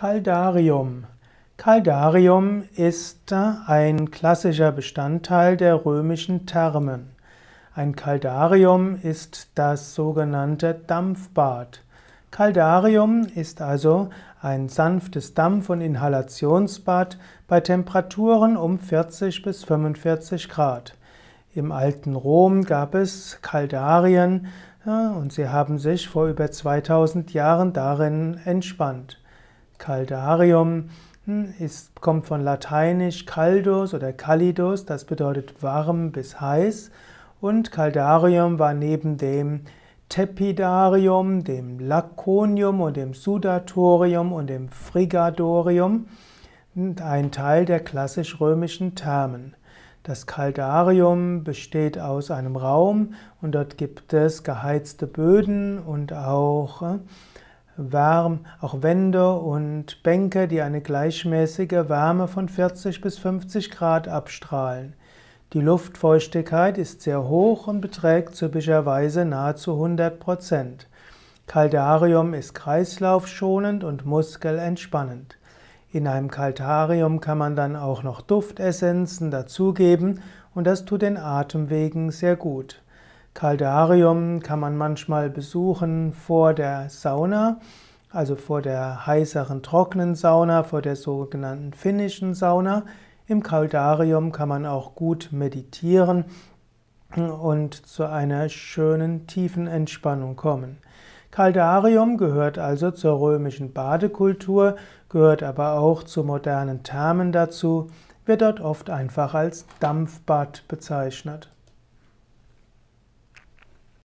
Caldarium. Caldarium ist äh, ein klassischer Bestandteil der römischen Thermen. Ein Caldarium ist das sogenannte Dampfbad. Caldarium ist also ein sanftes Dampf- und Inhalationsbad bei Temperaturen um 40 bis 45 Grad. Im alten Rom gab es Kaldarien äh, und sie haben sich vor über 2000 Jahren darin entspannt. Caldarium hm, ist, kommt von lateinisch caldus oder calidus, das bedeutet warm bis heiß. Und Caldarium war neben dem Tepidarium, dem Laconium und dem Sudatorium und dem Frigadorium hm, ein Teil der klassisch-römischen Thermen. Das Caldarium besteht aus einem Raum und dort gibt es geheizte Böden und auch hm, warm. Auch Wände und Bänke, die eine gleichmäßige Wärme von 40 bis 50 Grad abstrahlen. Die Luftfeuchtigkeit ist sehr hoch und beträgt typischerweise nahezu 100 Prozent. Kaldarium ist kreislaufschonend und muskelentspannend. In einem Kaltarium kann man dann auch noch Duftessenzen dazugeben und das tut den Atemwegen sehr gut. Kaldarium kann man manchmal besuchen vor der Sauna, also vor der heißeren trockenen Sauna, vor der sogenannten finnischen Sauna. Im Kaldarium kann man auch gut meditieren und zu einer schönen tiefen Entspannung kommen. Kaldarium gehört also zur römischen Badekultur, gehört aber auch zu modernen Thermen dazu, wird dort oft einfach als Dampfbad bezeichnet.